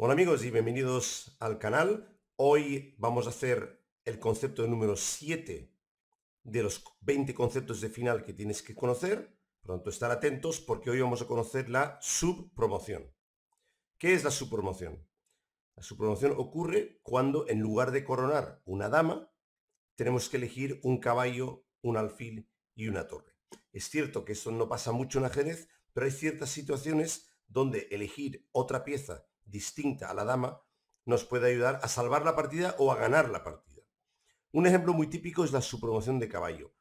Hola amigos y bienvenidos al canal. Hoy vamos a hacer el concepto número 7 de los 20 conceptos de final que tienes que conocer. pronto estar atentos porque hoy vamos a conocer la subpromoción. ¿Qué es la subpromoción? La subpromoción ocurre cuando en lugar de coronar una dama, tenemos que elegir un caballo, un alfil y una torre. Es cierto que esto no pasa mucho en ajedrez, pero hay ciertas situaciones donde elegir otra pieza distinta a la dama nos puede ayudar a salvar la partida o a ganar la partida. Un ejemplo muy típico es la supromoción de caballo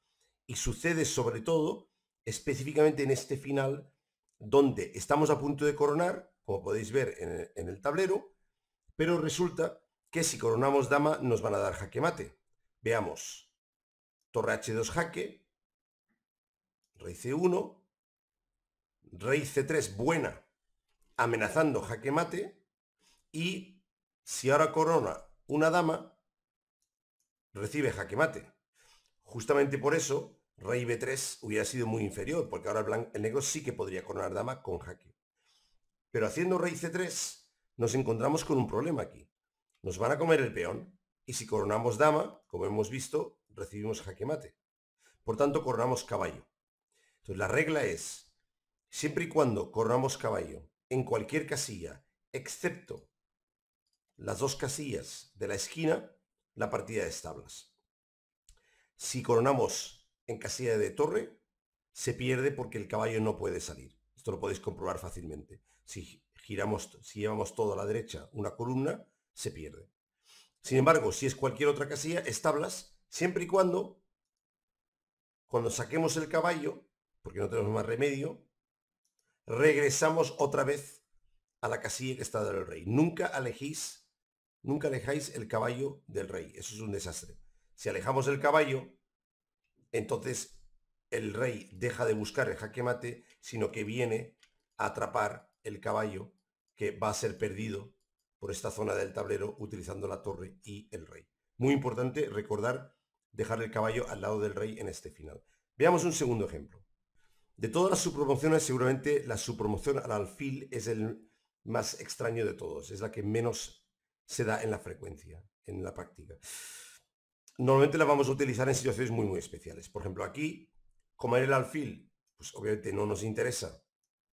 y sucede sobre todo específicamente en este final donde estamos a punto de coronar, como podéis ver en, el tablero, pero resulta que si coronamos dama nos van a dar jaque mate. Veamos. Torre H2 jaque, rey C1, rey C3 buena, amenazando jaque mate, y si ahora corona una dama, recibe jaque mate. Justamente por eso, rey b3 hubiera sido muy inferior, porque ahora el, negro sí que podría coronar dama con jaque. Pero haciendo rey c3, nos encontramos con un problema aquí. Nos van a comer el peón, y si coronamos dama, como hemos visto, recibimos jaque mate. Por tanto, coronamos caballo. Entonces, la regla es, siempre y cuando coronamos caballo en cualquier casilla, excepto las dos casillas de la esquina la partida de tablas. Si coronamos en casilla de torre, se pierde porque el caballo no puede salir. Esto lo podéis comprobar fácilmente. Si giramos, si llevamos todo a la derecha una columna, se pierde. Sin embargo, si es cualquier otra casilla, establas, siempre y cuando, cuando saquemos el caballo, porque no tenemos más remedio, regresamos otra vez a la casilla que está del rey. Nunca elegís nunca alejáis el caballo del rey. Eso es un desastre. Si alejamos el caballo, entonces el rey deja de buscar el jaque mate, sino que viene a atrapar el caballo que va a ser perdido por esta zona del tablero utilizando la torre y el rey. Muy importante recordar dejar el caballo al lado del rey en este final. Veamos un segundo ejemplo. De todas las subpromociones, seguramente la subpromoción al alfil es el más extraño de todos, es la que menos se da en la frecuencia, en la práctica. Normalmente la vamos a utilizar en situaciones muy, muy especiales. Por ejemplo, aquí, comer el alfil, pues obviamente no nos interesa,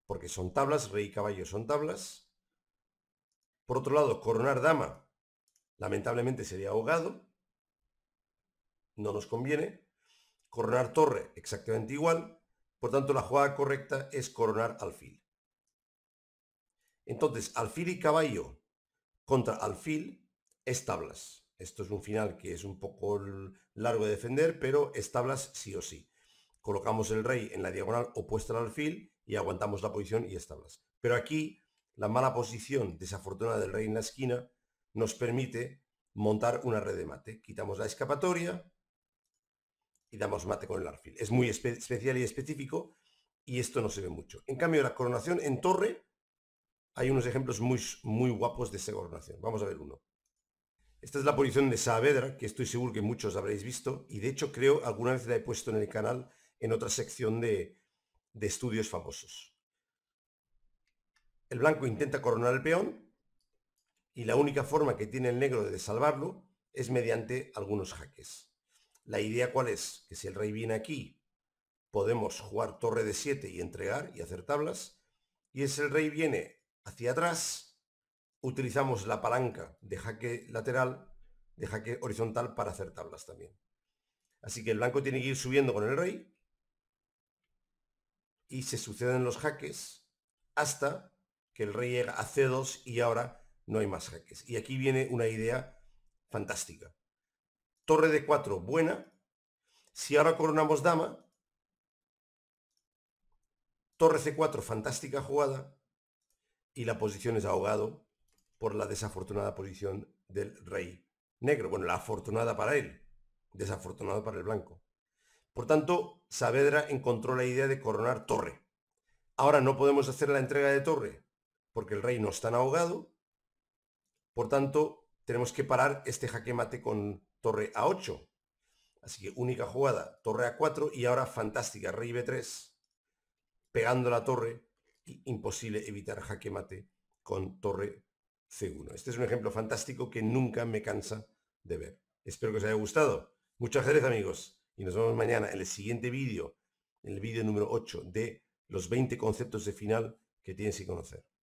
porque son tablas, rey y caballo son tablas. Por otro lado, coronar dama, lamentablemente sería ahogado, no nos conviene. Coronar torre, exactamente igual. Por tanto, la jugada correcta es coronar alfil. Entonces, alfil y caballo contra alfil, es tablas. Esto es un final que es un poco largo de defender, pero es tablas sí o sí. Colocamos el rey en la diagonal opuesta al alfil y aguantamos la posición y establas, tablas. Pero aquí la mala posición desafortunada del rey en la esquina nos permite montar una red de mate. Quitamos la escapatoria y damos mate con el alfil. Es muy especial y específico y esto no se ve mucho. En cambio, la coronación en torre hay unos ejemplos muy, muy guapos de esa gobernación. Vamos a ver uno. Esta es la posición de Saavedra, que estoy seguro que muchos habréis visto, y de hecho creo alguna vez la he puesto en el canal en otra sección de, estudios famosos. El blanco intenta coronar el peón y la única forma que tiene el negro de salvarlo es mediante algunos jaques. La idea cuál es? Que si el rey viene aquí, podemos jugar torre de 7 y entregar y hacer tablas. Y si el rey viene hacia atrás, utilizamos la palanca de jaque lateral, de jaque horizontal para hacer tablas también. Así que el blanco tiene que ir subiendo con el rey y se suceden los jaques hasta que el rey llega a C2 y ahora no hay más jaques. Y aquí viene una idea fantástica. Torre de 4, buena. Si ahora coronamos dama, torre C4, fantástica jugada y la posición es ahogado por la desafortunada posición del rey negro. Bueno, la afortunada para él, desafortunada para el blanco. Por tanto, Saavedra encontró la idea de coronar torre. Ahora no podemos hacer la entrega de torre porque el rey no está ahogado. Por tanto, tenemos que parar este jaque mate con torre a 8. Así que única jugada, torre a 4 y ahora fantástica, rey b3, pegando la torre imposible evitar jaque mate con torre C1. Este es un ejemplo fantástico que nunca me cansa de ver. Espero que os haya gustado. Muchas gracias amigos. Y nos vemos mañana en el siguiente vídeo, en el vídeo número 8 de los 20 conceptos de final que tienes que conocer.